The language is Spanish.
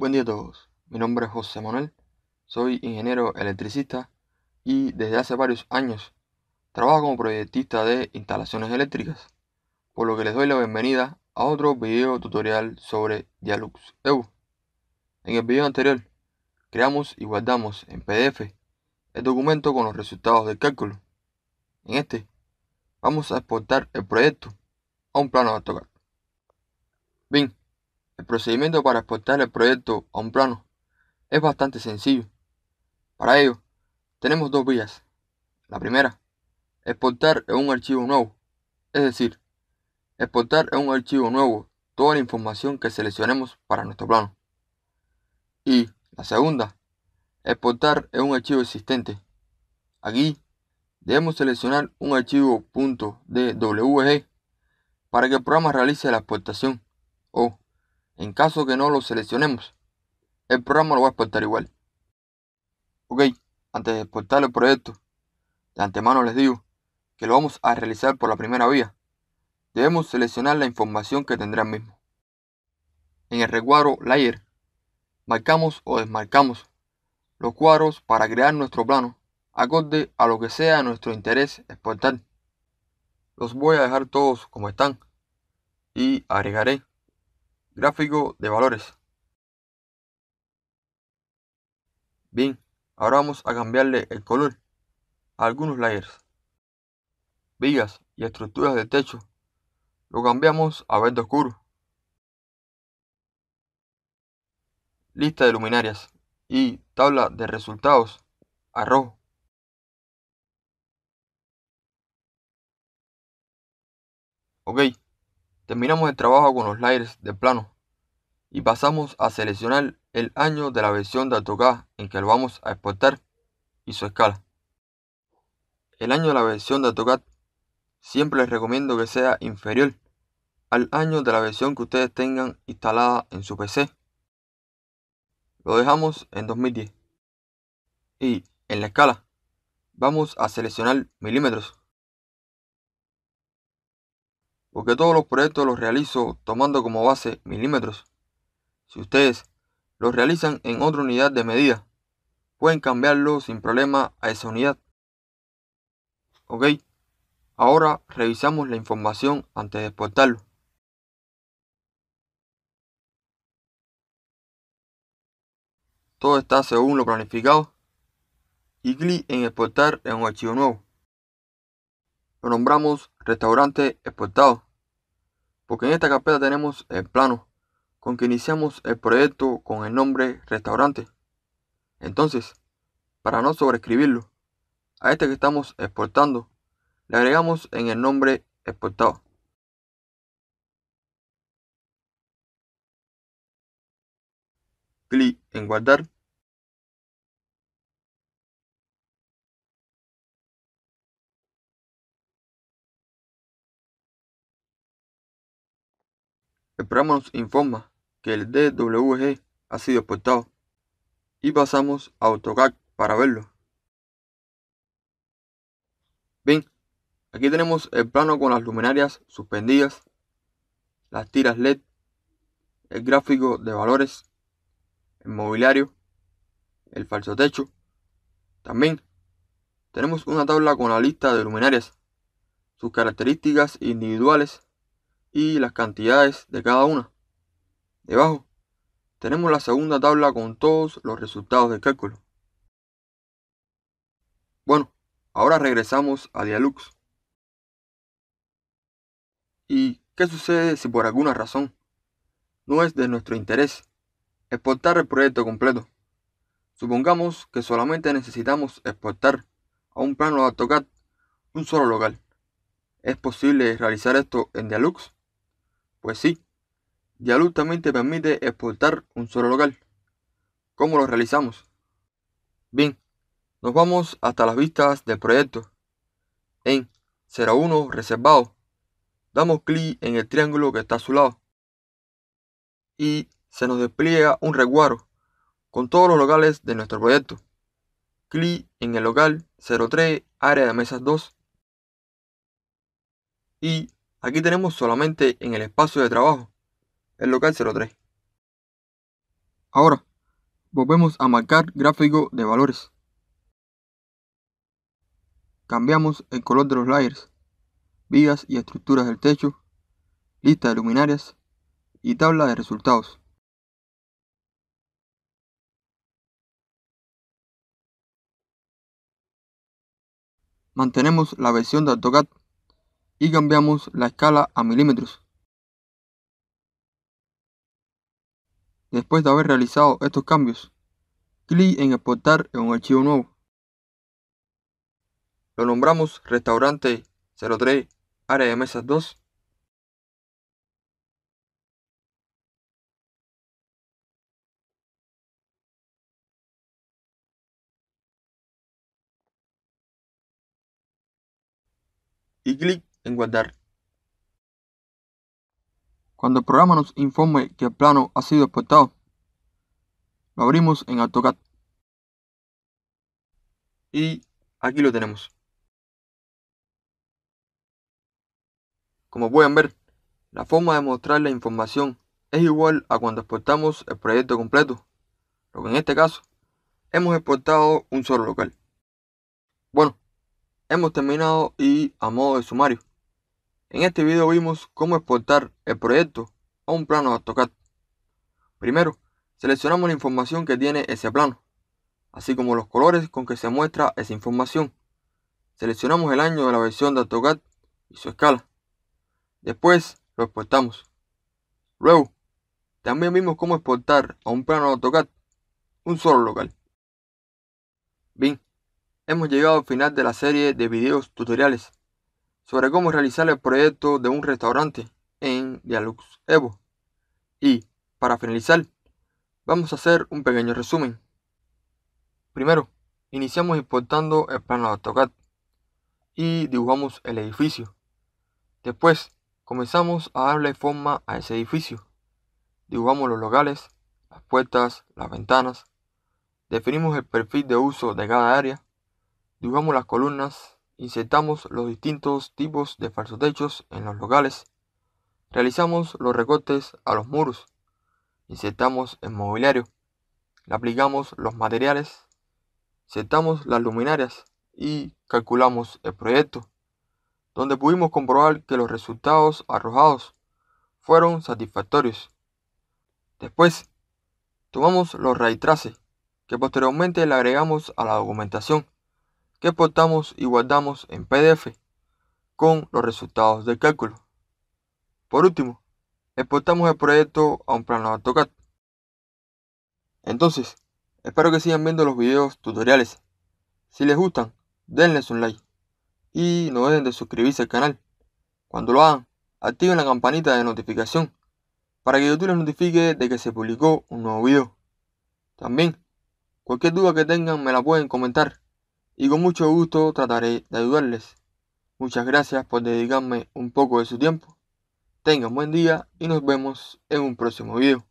Buen día a todos, mi nombre es José Manuel, soy ingeniero electricista y desde hace varios años trabajo como proyectista de instalaciones eléctricas, por lo que les doy la bienvenida a otro video tutorial sobre Dialux EU. En el video anterior creamos y guardamos en PDF el documento con los resultados del cálculo. En este vamos a exportar el proyecto a un plano de AutoCAD. Bien, el procedimiento para exportar el proyecto a un plano es bastante sencillo. Para ello, tenemos dos vías. La primera, exportar en un archivo nuevo, es decir, exportar en un archivo nuevo toda la información que seleccionemos para nuestro plano. Y la segunda, exportar en un archivo existente. Aquí debemos seleccionar un archivo .dwg para que el programa realice la exportación o en caso que no lo seleccionemos. El programa lo va a exportar igual. Ok, antes de exportar el proyecto, de antemano les digo que lo vamos a realizar por la primera vía. Debemos seleccionar la información que tendrá mismo. En el recuadro Layer, marcamos o desmarcamos los cuadros para crear nuestro plano, acorde a lo que sea nuestro interés exportar. Los voy a dejar todos como están y agregaré Gráfico de valores. Bien, ahora vamos a cambiarle el color a algunos layers. Vigas y estructuras de techo. Lo cambiamos a verde oscuro. Lista de luminarias y tabla de resultados a rojo. Ok, Terminamos el trabajo con los layers de plano y pasamos a seleccionar el año de la versión de AutoCAD en que lo vamos a exportar y su escala. El año de la versión de AutoCAD siempre les recomiendo que sea inferior al año de la versión que ustedes tengan instalada en su PC. Lo dejamos en 2010. Y en la escala vamos a seleccionar milímetros porque todos los proyectos los realizo tomando como base milímetros. Si ustedes los realizan en otra unidad de medida, pueden cambiarlo sin problema a esa unidad. Ok, ahora revisamos la información antes de exportarlo. Todo está según lo planificado y clic en exportar en un archivo nuevo lo nombramos restaurante exportado, porque en esta carpeta tenemos el plano con que iniciamos el proyecto con el nombre restaurante. Entonces, para no sobreescribirlo, a este que estamos exportando, le agregamos en el nombre exportado. Clic en guardar El programa nos informa que el DWG ha sido exportado y pasamos a AutoCAD para verlo. Bien, aquí tenemos el plano con las luminarias suspendidas, las tiras LED, el gráfico de valores, el mobiliario, el falso techo. También tenemos una tabla con la lista de luminarias, sus características individuales y las cantidades de cada una. Debajo tenemos la segunda tabla con todos los resultados de cálculo. Bueno, ahora regresamos a Dialux. ¿Y qué sucede si por alguna razón no es de nuestro interés exportar el proyecto completo? Supongamos que solamente necesitamos exportar a un plano de AutoCAD un solo local. ¿Es posible realizar esto en Dialux? Pues sí, Dialog también te permite exportar un solo local. ¿Cómo lo realizamos? Bien, nos vamos hasta las vistas del proyecto. En 01 reservado, damos clic en el triángulo que está a su lado y se nos despliega un reguaro con todos los locales de nuestro proyecto. Clic en el local 03, área de mesas 2 y Aquí tenemos solamente en el espacio de trabajo, el local 03. Ahora, volvemos a marcar gráfico de valores. Cambiamos el color de los layers, vigas y estructuras del techo, lista de luminarias y tabla de resultados. Mantenemos la versión de AutoCAD y cambiamos la escala a milímetros. Después de haber realizado estos cambios, clic en exportar en un archivo nuevo. Lo nombramos restaurante 03 área de mesas 2. Y clic en guardar. Cuando el programa nos informe que el plano ha sido exportado, lo abrimos en AutoCAD. Y aquí lo tenemos. Como pueden ver, la forma de mostrar la información es igual a cuando exportamos el proyecto completo, lo que en este caso hemos exportado un solo local. Bueno, hemos terminado y a modo de sumario, en este video vimos cómo exportar el proyecto a un plano AutoCAD. Primero, seleccionamos la información que tiene ese plano, así como los colores con que se muestra esa información. Seleccionamos el año de la versión de AutoCAD y su escala. Después lo exportamos. Luego, también vimos cómo exportar a un plano AutoCAD un solo local. Bien, hemos llegado al final de la serie de videos tutoriales sobre cómo realizar el proyecto de un restaurante en Dialux Evo. Y, para finalizar, vamos a hacer un pequeño resumen. Primero, iniciamos importando el plano de AutoCAD y dibujamos el edificio. Después, comenzamos a darle forma a ese edificio. Dibujamos los locales, las puertas, las ventanas. Definimos el perfil de uso de cada área. Dibujamos las columnas, insertamos los distintos tipos de falsos techos en los locales, realizamos los recortes a los muros, insertamos el mobiliario, le aplicamos los materiales, setamos las luminarias y calculamos el proyecto, donde pudimos comprobar que los resultados arrojados fueron satisfactorios. Después, tomamos los raytraces que posteriormente le agregamos a la documentación que exportamos y guardamos en PDF con los resultados del cálculo. Por último, exportamos el proyecto a un plano AutoCAD. Entonces, espero que sigan viendo los videos tutoriales. Si les gustan, denles un like y no dejen de suscribirse al canal. Cuando lo hagan, activen la campanita de notificación para que YouTube les notifique de que se publicó un nuevo video. También, cualquier duda que tengan me la pueden comentar y con mucho gusto trataré de ayudarles. Muchas gracias por dedicarme un poco de su tiempo. Tengan buen día y nos vemos en un próximo video.